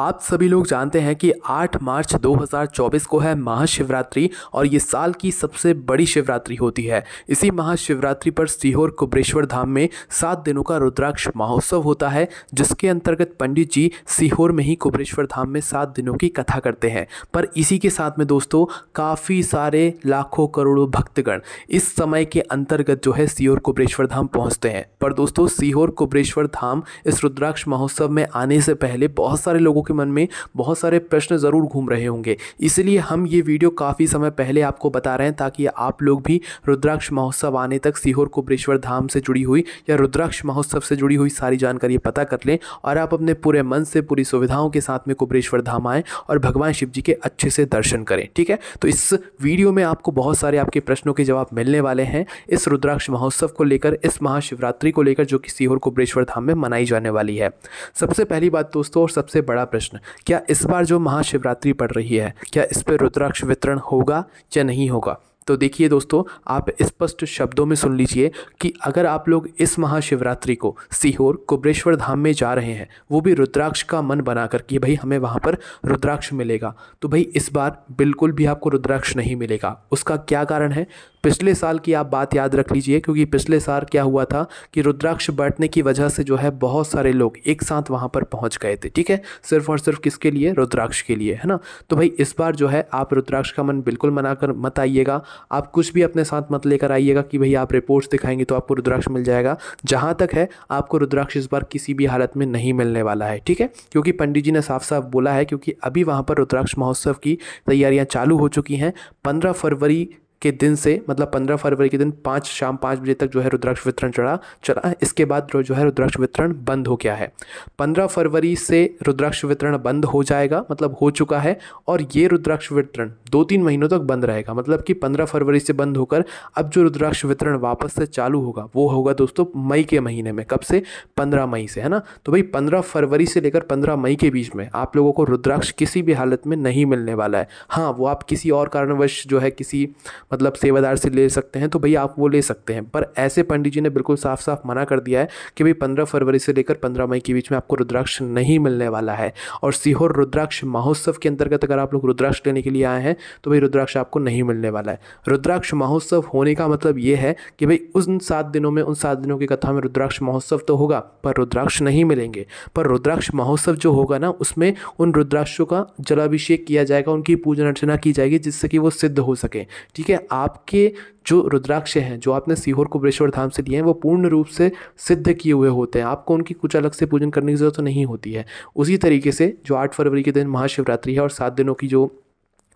आप सभी लोग जानते हैं कि 8 मार्च 2024 को है महाशिवरात्रि और ये साल की सबसे बड़ी शिवरात्रि होती है इसी महाशिवरात्रि पर सीहोर कुबरेश्वर धाम में सात दिनों का रुद्राक्ष महोत्सव होता है जिसके अंतर्गत पंडित जी सीहोर में ही कुबरेश्वर धाम में सात दिनों की कथा करते हैं पर इसी के साथ में दोस्तों काफ़ी सारे लाखों करोड़ों भक्तगण इस समय के अंतर्गत जो है सीहोर कुबरेश्वर धाम पहुँचते हैं पर दोस्तों सीहोर कुबरेश्वर धाम इस रुद्राक्ष महोत्सव में आने से पहले बहुत सारे लोगों लोगों के मन में बहुत सारे प्रश्न ज़रूर घूम रहे होंगे इसलिए हम ये वीडियो काफ़ी समय पहले आपको बता रहे हैं ताकि आप लोग भी रुद्राक्ष महोत्सव आने तक सीहोर कुबरेश्वर धाम से जुड़ी हुई या रुद्राक्ष महोत्सव से जुड़ी हुई सारी जानकारी पता कर लें और आप अपने पूरे मन से पूरी सुविधाओं के साथ में कुबरेश्वर धाम आएँ और भगवान शिव जी के अच्छे से दर्शन करें ठीक है तो इस वीडियो में आपको बहुत सारे आपके प्रश्नों के जवाब मिलने वाले हैं इस रुद्राक्ष महोत्सव को लेकर इस महाशिवरात्रि को लेकर जो कि सीहोर कुबरेश्वर धाम में मनाई जाने वाली है सबसे पहली बात दोस्तों और सबसे बड़ा प्रश्न क्या इस बार जो महाशिवरात्रि पड़ रही है क्या इस पर रुद्राक्ष वितरण होगा या नहीं होगा तो देखिए दोस्तों आप स्पष्ट शब्दों में सुन लीजिए कि अगर आप लोग इस महाशिवरात्रि को सीहोर कुबरेश्वर धाम में जा रहे हैं वो भी रुद्राक्ष का मन बनाकर कि भाई हमें वहाँ पर रुद्राक्ष मिलेगा तो भाई इस बार बिल्कुल भी आपको रुद्राक्ष नहीं मिलेगा उसका क्या कारण है पिछले साल की आप बात याद रख लीजिए क्योंकि पिछले साल क्या हुआ था कि रुद्राक्ष बांटने की वजह से जो है बहुत सारे लोग एक साथ वहाँ पर पहुँच गए थे ठीक है सिर्फ और सिर्फ किसके लिए रुद्राक्ष के लिए है ना तो भाई इस बार जो है आप रुद्राक्ष का मन बिल्कुल मना कर मत आइएगा आप कुछ भी अपने साथ मत लेकर आइएगा कि भाई आप रिपोर्ट्स दिखाएंगे तो आपको रुद्राक्ष मिल जाएगा जहाँ तक है आपको रुद्राक्ष इस बार किसी भी हालत में नहीं मिलने वाला है ठीक है क्योंकि पंडित जी ने साफ साफ बोला है क्योंकि अभी वहाँ पर रुद्राक्ष महोत्सव की तैयारियाँ चालू हो चुकी हैं पंद्रह फरवरी के दिन से मतलब पंद्रह फरवरी के दिन पाँच शाम पाँच बजे तक जो है रुद्राक्ष वितरण चढ़ा चला इसके बाद जो है रुद्राक्ष वितरण बंद हो गया है पंद्रह फरवरी से रुद्राक्ष वितरण बंद हो जाएगा मतलब हो चुका है और ये रुद्राक्ष वितरण दो तीन महीनों तक बंद रहेगा मतलब कि पंद्रह फरवरी से बंद होकर अब जो रुद्राक्ष वितरण वापस से चालू होगा वो होगा दोस्तों मई के महीने में कब से पंद्रह मई से है ना तो भाई पंद्रह फरवरी से लेकर पंद्रह मई के बीच में आप लोगों को रुद्राक्ष किसी भी हालत में नहीं मिलने वाला है हाँ वो आप किसी और कारणवश जो है किसी मतलब सेवादार से ले सकते हैं तो भाई आप वो ले सकते हैं पर ऐसे पंडित जी ने बिल्कुल साफ साफ मना कर दिया है कि भाई पंद्रह फरवरी से लेकर पंद्रह मई के बीच में आपको रुद्राक्ष नहीं मिलने वाला है और सीहोर रुद्राक्ष महोत्सव के अंतर्गत अगर आप लोग रुद्राक्ष लेने के लिए आए हैं तो भाई रुद्राक्ष आपको नहीं मिलने वाला है रुद्राक्ष महोत्सव होने का मतलब ये है कि भाई उन सात दिनों में उन सात दिनों की कथा में रुद्राक्ष महोत्सव तो होगा पर रुद्राक्ष नहीं मिलेंगे पर रुद्राक्ष महोत्सव जो होगा ना उसमें उन रुद्राक्षों का जलाभिषेक किया जाएगा उनकी पूजन अर्चना की जाएगी जिससे कि वो सिद्ध हो सके ठीक है आपके जो रुद्राक्ष हैं जो आपने सीहोर कुबरेश्वर धाम से लिए हैं वो पूर्ण रूप से सिद्ध किए हुए होते हैं आपको उनकी कुछ अलग से पूजन करने की ज़रूरत तो नहीं होती है उसी तरीके से जो आठ फरवरी के दिन महाशिवरात्रि है और सात दिनों की जो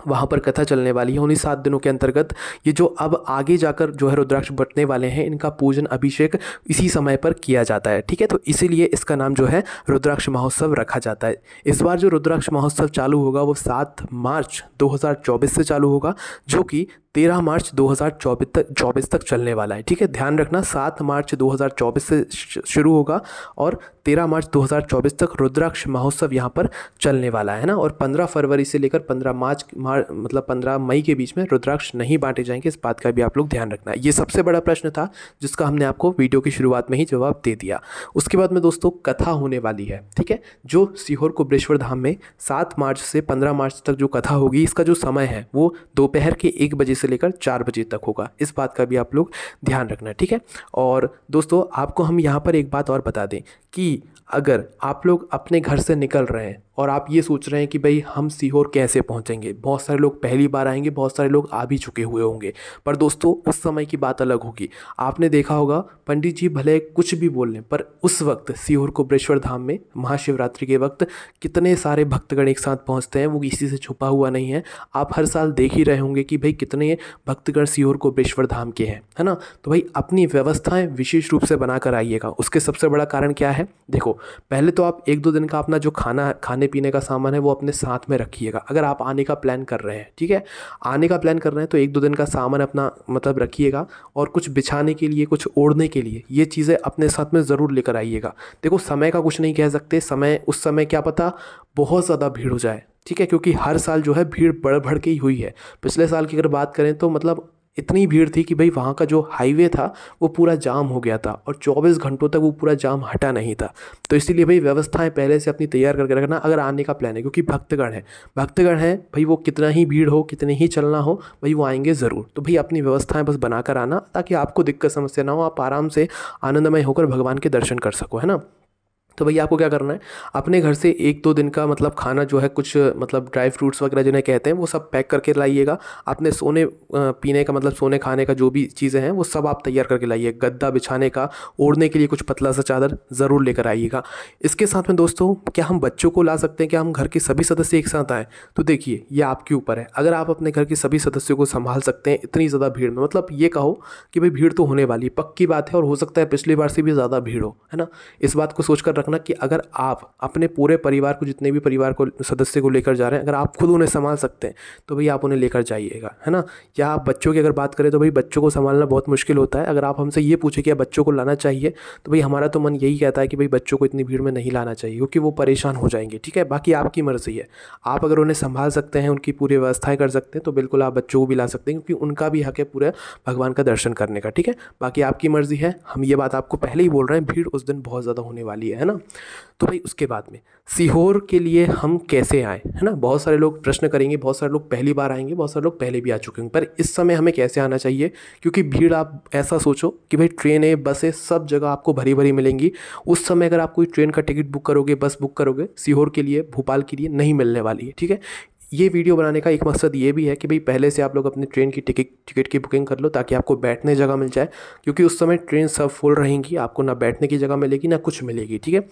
वहाँ पर कथा चलने वाली है उन्हीं सात दिनों के अंतर्गत ये जो अब आगे जाकर जो है रुद्राक्ष बटने वाले हैं इनका पूजन अभिषेक इसी समय पर किया जाता है ठीक है तो इसीलिए इसका नाम जो है रुद्राक्ष महोत्सव रखा जाता है इस बार जो रुद्राक्ष महोत्सव चालू होगा वो सात मार्च 2024 से चालू होगा जो कि तेरह मार्च 2024 तक चौबीस तक चलने वाला है ठीक है ध्यान रखना सात मार्च 2024 से शुरू होगा और तेरह मार्च 2024 तक रुद्राक्ष महोत्सव यहाँ पर चलने वाला है ना और पंद्रह फरवरी से लेकर पंद्रह मार्च मार, मतलब पंद्रह मई के बीच में रुद्राक्ष नहीं बांटे जाएंगे इस बात का भी आप लोग ध्यान रखना ये सबसे बड़ा प्रश्न था जिसका हमने आपको वीडियो की शुरुआत में ही जवाब दे दिया उसके बाद में दोस्तों कथा होने वाली है ठीक है जो सीहोर कुबरेश्वर धाम में सात मार्च से पंद्रह मार्च तक जो कथा होगी इसका जो समय है वो दोपहर के एक बजे से से लेकर चार बजे तक होगा इस बात का भी आप लोग ध्यान रखना ठीक है और दोस्तों आपको हम यहाँ पर एक बात और बता दें कि अगर आप लोग अपने घर से निकल रहे हैं और आप ये सोच रहे हैं कि भाई हम सीहोर कैसे पहुंचेंगे बहुत सारे लोग पहली बार आएंगे बहुत सारे लोग आ भी चुके हुए होंगे पर दोस्तों उस समय की बात अलग होगी आपने देखा होगा पंडित जी भले कुछ भी बोल लें पर उस वक्त सीहोर कोबरेश्वर धाम में महाशिवरात्रि के वक्त कितने सारे भक्तगण एक साथ पहुँचते हैं वो किसी से छुपा हुआ नहीं है आप हर साल देख ही रहे होंगे कि भाई कितने भक्तगढ़ सीहोर को बेश्वर धाम के हैं है ना तो भाई अपनी व्यवस्थाएं विशेष रूप से बनाकर आइएगा उसके सबसे बड़ा कारण क्या है देखो पहले तो आप एक दो दिन का अपना जो खाना खाने पीने का सामान है वो अपने साथ में रखिएगा अगर आप आने का प्लान कर रहे हैं ठीक है आने का प्लान कर रहे हैं तो एक दो दिन का सामान अपना मतलब रखिएगा और कुछ बिछाने के लिए कुछ ओढ़ने के लिए ये चीज़ें अपने साथ में ज़रूर लेकर आइएगा देखो समय का कुछ नहीं कह सकते समय उस समय क्या पता बहुत ज़्यादा भीड़ हो जाए ठीक है क्योंकि हर साल जो है भीड़ बढ़ बढ़ के ही हुई है पिछले साल की अगर बात करें तो मतलब इतनी भीड़ थी कि भाई वहाँ का जो हाईवे था वो पूरा जाम हो गया था और 24 घंटों तक वो पूरा जाम हटा नहीं था तो इसीलिए भाई व्यवस्थाएं पहले से अपनी तैयार करके रखना अगर आने का प्लान है क्योंकि भक्तगण है भक्तगण है भाई वो कितना ही भीड़ हो कितने ही चलना हो भाई वो आएंगे ज़रूर तो भाई अपनी व्यवस्थाएँ बस बनाकर आना ताकि आपको दिक्कत समस्या ना हो आप आराम से आनंदमय होकर भगवान के दर्शन कर सको है ना तो भैया आपको क्या करना है अपने घर से एक दो दिन का मतलब खाना जो है कुछ मतलब ड्राई फ्रूट्स वगैरह जिन्हें कहते हैं वो सब पैक करके लाइएगा अपने सोने पीने का मतलब सोने खाने का जो भी चीज़ें हैं वो सब आप तैयार करके लाइए गद्दा बिछाने का ओढ़ने के लिए कुछ पतला सा चादर ज़रूर लेकर आइएगा इसके साथ में दोस्तों क्या हम बच्चों को ला सकते हैं क्या हम घर के सभी सदस्य एक साथ आएँ तो देखिए ये आपके ऊपर है अगर आप अपने घर के सभी सदस्यों को संभाल सकते हैं इतनी ज़्यादा भीड़ में मतलब ये कहो कि भाई भीड़ तो होने वाली पक्की बात है और हो सकता है पिछली बार से भी ज़्यादा भीड़ हो है ना इस बात को सोचकर रखना कि अगर आप अपने पूरे परिवार को जितने भी परिवार को सदस्य को लेकर जा रहे हैं अगर आप खुद उन्हें संभाल सकते हैं तो भाई आप उन्हें लेकर जाइएगा है ना या आप बच्चों की अगर बात करें तो भाई बच्चों को संभालना बहुत मुश्किल होता है अगर आप हमसे ये पूछे कि बच्चों को लाना चाहिए तो भाई हमारा तो मन यही कहता है कि भाई बच्चों को इतनी भीड़ में नहीं लाना चाहिए क्योंकि वो परेशान हो जाएंगे ठीक है बाकी आपकी मर्ज़ी है आप अगर उन्हें संभाल सकते हैं उनकी पूरी व्यवस्थाएं कर सकते हैं तो बिल्कुल आप बच्चों को भी ला सकते हैं क्योंकि उनका भी हक है पूरा भगवान का दर्शन करने का ठीक है बाकी आपकी मर्ज़ी है हम ये बात आपको पहले ही बोल रहे हैं भीड़ उस दिन बहुत ज़्यादा होने वाली है ना ना तो भाई उसके बाद में सीहोर के लिए हम कैसे आए है ना बहुत सारे लोग प्रश्न करेंगे बहुत सारे लोग पहली बार आएंगे बहुत सारे लोग पहले भी आ चुके होंगे पर इस समय हमें कैसे आना चाहिए क्योंकि भीड़ आप ऐसा सोचो कि भाई ट्रेनें बसें सब जगह आपको भरी भरी मिलेंगी उस समय अगर आप कोई ट्रेन का टिकट बुक करोगे बस बुक करोगे सीहोर के लिए भोपाल के लिए नहीं मिलने वाली है ठीक है ये वीडियो बनाने का एक मकसद ये भी है कि भाई पहले से आप लोग अपनी ट्रेन की टिकट टिकट की बुकिंग कर लो ताकि आपको बैठने जगह मिल जाए क्योंकि उस समय ट्रेन सब फुल रहेंगी आपको ना बैठने की जगह मिलेगी ना कुछ मिलेगी ठीक है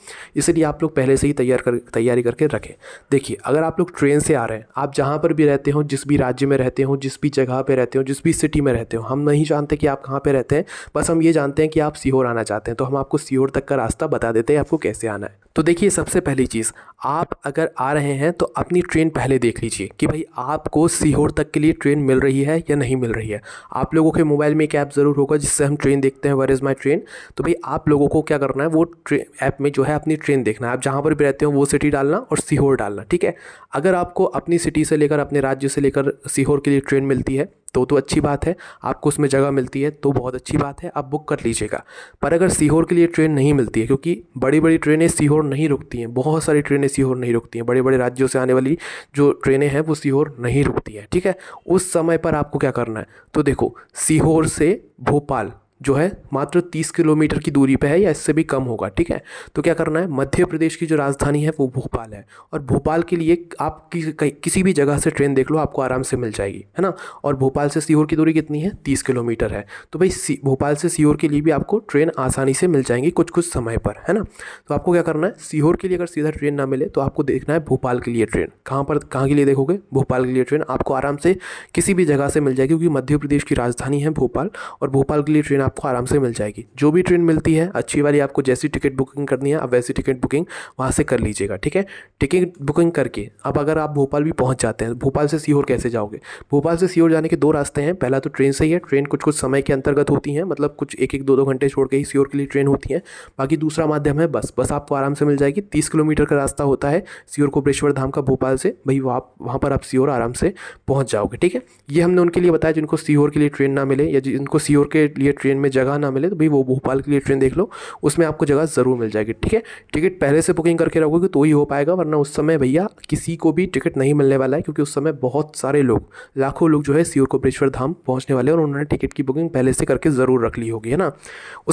इसलिए आप लोग पहले से ही तैयार कर तैयारी करके रखें देखिए अगर आप लोग ट्रेन से आ रहे हैं आप जहाँ पर भी रहते हो जिस भी राज्य में रहते हो जिस भी जगह पर रहते हो जिस भी सिटी में रहते हो हम नहीं जानते कि आप कहाँ पर रहते हैं बस हम ये जानते हैं कि आप सीहोर आना चाहते हैं तो हम आपको सीहोर तक का रास्ता बता देते हैं आपको कैसे आना है तो देखिए सबसे पहली चीज़ आप अगर आ रहे हैं तो अपनी ट्रेन पहले देख लीजिए कि भाई आपको सीहोर तक के लिए ट्रेन मिल रही है या नहीं मिल रही है आप लोगों के मोबाइल में एक ऐप ज़रूर होगा जिससे हम ट्रेन देखते हैं वर इज़ माई ट्रेन तो भाई आप लोगों को क्या करना है वो ट्रेन ऐप में जो है अपनी ट्रेन देखना है आप जहाँ पर भी रहते हो वो सिटी डालना और सीहोर डालना ठीक है अगर आपको अपनी सिटी से लेकर अपने राज्य से लेकर सीहोर के लिए ट्रेन मिलती है तो तो अच्छी बात है आपको उसमें जगह मिलती है तो बहुत अच्छी बात है आप बुक कर लीजिएगा पर अगर सीहोर के लिए ट्रेन नहीं मिलती है क्योंकि बड़ी बड़ी ट्रेनें सीहोर नहीं रुकती हैं बहुत सारी ट्रेनें सीहोर नहीं रुकती हैं बड़े बड़े राज्यों से आने वाली जो ट्रेनें हैं वो सीहोर नहीं रुकती हैं ठीक है उस समय पर आपको क्या करना है तो देखो सीहोर से भोपाल जो है मात्र तीस किलोमीटर की दूरी पर है या इससे भी कम होगा ठीक है तो क्या करना है मध्य प्रदेश की जो राजधानी है वो भोपाल है और भोपाल के लिए आप कि, किसी भी जगह से ट्रेन देख लो आपको आराम से मिल जाएगी है ना और भोपाल से सीहोर की दूरी कितनी है तीस किलोमीटर है तो भाई भोपाल से सीहोर के लिए भी आपको ट्रेन आसानी से मिल जाएंगी कुछ कुछ समय पर है ना तो आपको क्या करना है सीहोर के लिए अगर सीधा ट्रेन ना मिले तो आपको देखना है भोपाल के लिए ट्रेन कहाँ पर कहाँ के लिए देखोगे भोपाल के लिए ट्रेन आपको आराम से किसी भी जगह से मिल जाएगी क्योंकि मध्य प्रदेश की राजधानी है भोपाल और भोपाल के लिए ट्रेन आप आपको आराम से मिल जाएगी जो भी ट्रेन मिलती है अच्छी वाली आपको जैसी टिकट बुकिंग करनी है आप वैसी टिकट बुकिंग वहाँ से कर लीजिएगा ठीक है टिकट बुकिंग करके अब अगर आप भोपाल भी पहुँच जाते हैं भोपाल से सीहोर कैसे जाओगे भोपाल से सीहोर जाने के दो रास्ते हैं पहला तो ट्रेन से ही है ट्रेन कुछ कुछ समय के अंतर्गत होती हैं मतलब कुछ एक एक दो दो घंटे छोड़ के ही सीहोर के लिए ट्रेन होती है बाकी दूसरा माध्यम है बस बस आपको आराम से मिल जाएगी तीस किलोमीटर का रास्ता होता है सीहोर कोपरेश्वर धाम का भोपाल से भाई आप वहाँ पर आप सीहोर आराम से पहुँच जाओगे ठीक है ये हमने उनके लिए बताया जिनको सीहोर के लिए ट्रेन ना मिले या जिनको सीहोर के लिए ट्रेन में जगह ना मिले तो भाई वो भोपाल के लिए ट्रेन देख लो उसमें आपको जगह ज़रूर मिल जाएगी ठीक है टिकट पहले से बुकिंग करके रखोगे तो ही हो पाएगा वरना उस समय भैया किसी को भी टिकट नहीं मिलने वाला है क्योंकि उस समय बहुत सारे लोग लाखों लोग जो है सीओ को कोपरेश्वर धाम पहुँचने वाले और उन्होंने टिकट की बुकिंग पहले से करके ज़रूर रख ली होगी है ना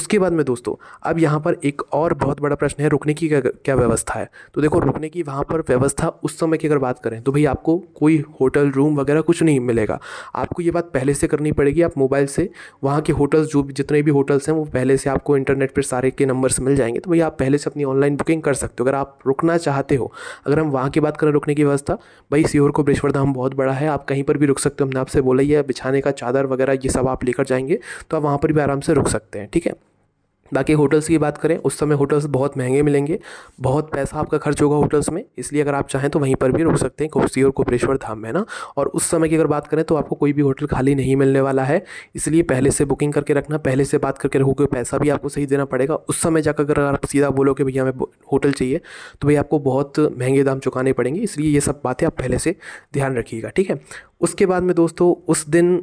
उसके बाद में दोस्तों अब यहाँ पर एक और बहुत बड़ा प्रश्न है रुकने की क्या व्यवस्था है तो देखो रुकने की वहाँ पर व्यवस्था उस समय की अगर बात करें तो भाई आपको कोई होटल रूम वगैरह कुछ नहीं मिलेगा आपको ये बात पहले से करनी पड़ेगी आप मोबाइल से वहाँ के होटल्स जो जितने भी होटल्स हैं वो पहले से आपको इंटरनेट पर सारे के नंबर्स मिल जाएंगे तो भाई आप पहले से अपनी ऑनलाइन बुकिंग कर सकते हो अगर आप रुकना चाहते हो अगर हम वहाँ की बात करें रुकने की व्यवस्था भाई सीहोर को ब्रेश्वर धाम बहुत बड़ा है आप कहीं पर भी रुक सकते हो हमने आपसे बोला ही है बिछाने का चादर वगैरह ये सब आप लेकर जाएंगे तो आप वहाँ पर भी आराम से रुक सकते हैं ठीक है बाकी होटल्स की बात करें उस समय होटल्स बहुत महंगे मिलेंगे बहुत पैसा आपका खर्च होगा होटल्स में इसलिए अगर आप चाहें तो वहीं पर भी रुक सकते हैं कोसी और कोपरेश्वर धाम में ना और उस समय की अगर बात करें तो आपको कोई भी होटल खाली नहीं मिलने वाला है इसलिए पहले से बुकिंग करके रखना पहले से बात करके रखोगे पैसा भी आपको सही देना पड़ेगा उस समय जाकर अगर आप सीधा बोलो कि भैया हमें होटल चाहिए तो भैया आपको बहुत महंगे दाम चुकाने पड़ेंगे इसलिए ये सब बातें आप पहले से ध्यान रखिएगा ठीक है उसके बाद में दोस्तों उस दिन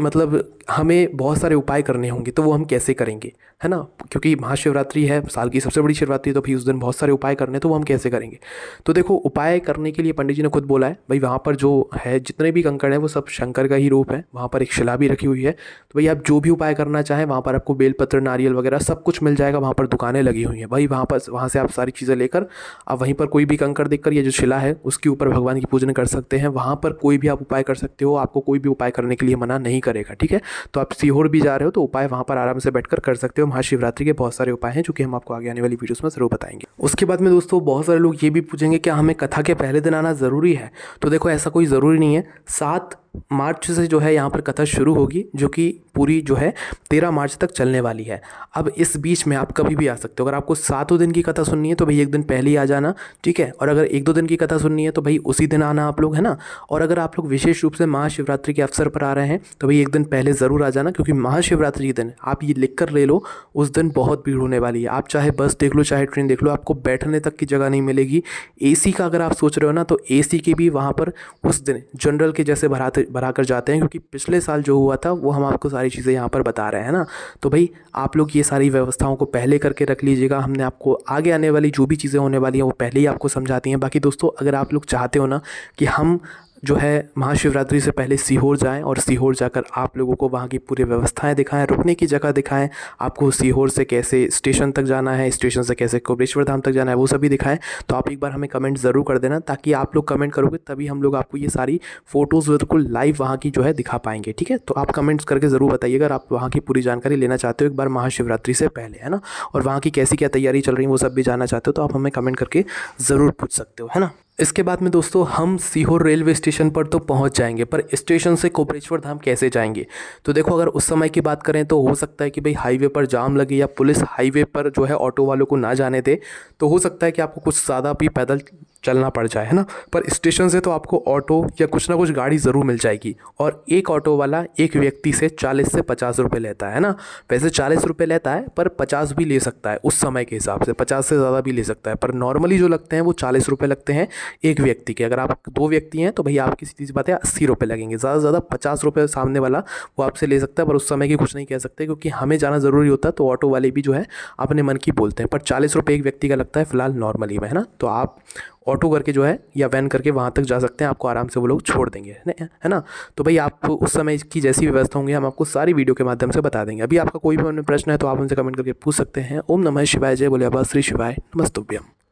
मतलब हमें बहुत सारे उपाय करने होंगे तो वो हम कैसे करेंगे है ना क्योंकि महाशिवरात्रि है साल की सबसे बड़ी शिवरात्रि तो फिर उस दिन बहुत सारे उपाय करने तो वो हम कैसे करेंगे तो देखो उपाय करने के लिए पंडित जी ने खुद बोला है भाई वहाँ पर जो है जितने भी कंकड़ हैं वो सब शंकर का ही रूप है वहाँ पर एक शिला भी रखी हुई है तो भाई आप जो भी उपाय करना चाहें वहाँ पर आपको बेलपत्र नारियल वगैरह सब कुछ मिल जाएगा वहाँ पर दुकानें लगी हुई हैं भाई वहाँ पर वहाँ से आप सारी चीज़ें लेकर आप वहीं पर कोई भी कंकड़ देख ये जो शिला है उसके ऊपर भगवान की पूजन कर सकते हैं वहाँ पर कोई भी आप उपाय कर सकते हो आपको कोई भी उपाय करने के लिए मना नहीं करेगा ठीक है तो आप सीहोर भी जा रहे हो तो उपाय वहाँ पर आराम से बैठकर कर सकते हो महाशिवरात्रि के बहुत सारे उपाय हैं जो कि हम आपको आगे आने वाली वीडियोस में ज़रूर बताएंगे उसके बाद में दोस्तों बहुत सारे लोग ये भी पूछेंगे क्या हमें कथा के पहले दिन आना ज़रूरी है तो देखो ऐसा कोई ज़रूरी नहीं है सात मार्च से जो है यहाँ पर कथा शुरू होगी जो कि पूरी जो है तेरह मार्च तक चलने वाली है अब इस बीच में आप कभी भी आ सकते हो अगर आपको सातों दिन की कथा सुननी है तो भाई एक दिन पहले ही आ जाना ठीक है और अगर एक दो दिन की कथा सुननी है तो भाई उसी दिन आना आप लोग है ना और अगर आप लोग विशेष रूप से महाशिवरात्रि के अवसर पर आ रहे हैं तो भाई एक दिन पहले ज़रूर आ जाना क्योंकि महाशिवरात्रि के दिन आप ये लिख कर ले लो उस दिन बहुत भीड़ होने वाली है आप चाहे बस देख लो चाहे ट्रेन देख लो आपको बैठने तक की जगह नहीं मिलेगी ए का अगर आप सोच रहे हो ना तो ए की भी वहाँ पर उस दिन जनरल के जैसे भराते भरा कर जाते हैं क्योंकि पिछले साल जो हुआ था वो हम आपको सारी चीज़ें यहाँ पर बता रहे हैं ना तो भाई आप लोग ये सारी व्यवस्थाओं को पहले करके रख लीजिएगा हमने आपको आगे आने वाली जो भी चीज़ें होने वाली हैं वो पहले ही आपको समझाती हैं बाकी दोस्तों अगर आप लोग चाहते हो ना कि हम जो है महाशिवरात्रि से पहले सीहोर जाएं और सीहोर जाकर आप लोगों को वहाँ की पूरी व्यवस्थाएं दिखाएं रुकने की जगह दिखाएं आपको सीहोर से कैसे स्टेशन तक जाना है स्टेशन से कैसे कोबरेश्वर धाम तक जाना है वो सभी दिखाएं तो आप एक बार हमें कमेंट ज़रूर कर देना ताकि आप लोग कमेंट करोगे तभी हम लोग आपको ये सारी फ़ोटोज़ बिल्कुल लाइव वहाँ की जो है दिखा पाएंगे ठीक है तो आप कमेंट्स करके ज़रूर बताइए अगर आप वहाँ की पूरी जानकारी लेना चाहते हो एक बार महाशिवरात्रि से पहले है ना और वहाँ की कैसी क्या तैयारी चल रही है वो सब भी जानना चाहते हो तो आप हमें कमेंट करके ज़रूर पूछ सकते हो है ना इसके बाद में दोस्तों हम सीहोर रेलवे स्टेशन पर तो पहुंच जाएंगे पर स्टेशन से कोपरेश्वर धाम कैसे जाएंगे तो देखो अगर उस समय की बात करें तो हो सकता है कि भाई हाईवे पर जाम लगे या पुलिस हाईवे पर जो है ऑटो वालों को ना जाने दे तो हो सकता है कि आपको कुछ ज़्यादा भी पैदल चलना पड़ जाए है ना पर स्टेशन से तो आपको ऑटो या कुछ ना कुछ गाड़ी ज़रूर मिल जाएगी और एक ऑटो वाला एक व्यक्ति से चालीस से पचास रुपये लेता है ना वैसे चालीस रुपये लेता है पर पचास भी ले सकता है उस समय के हिसाब से पचास से ज़्यादा भी ले सकता है पर नॉर्मली जो लगते हैं वो चालीस रुपये लगते हैं एक व्यक्ति के अगर आप दो व्यक्ति हैं तो भैया आपकी सीधी बात है अस्सी रुपये लगेंगे ज़्यादा से ज़्यादा पचास रुपये सामने वाला वो आपसे ले सकता है पर उस समय की कुछ नहीं कह सकते क्योंकि हमें जाना ज़रूरी होता है तो ऑटो वाले भी जो है अपने मन की बोलते हैं पर चालीस रुपये एक व्यक्ति का लगता है फिलहाल नॉर्मली में है ना तो आप ऑटो करके जो है या वैन करके वहाँ तक जा सकते हैं आपको आराम से वो लोग छोड़ देंगे है ना तो भाई आप उस समय की जैसी व्यवस्था होंगी हम आपको सारी वीडियो के माध्यम से बता देंगे अभी आपका कोई भी प्रश्न है तो आप उनसे कमेंट करके पूछ सकते हैं ओम नमः शिवाय जय बोले अबा श्री शिवाय नमस्तुभ्यम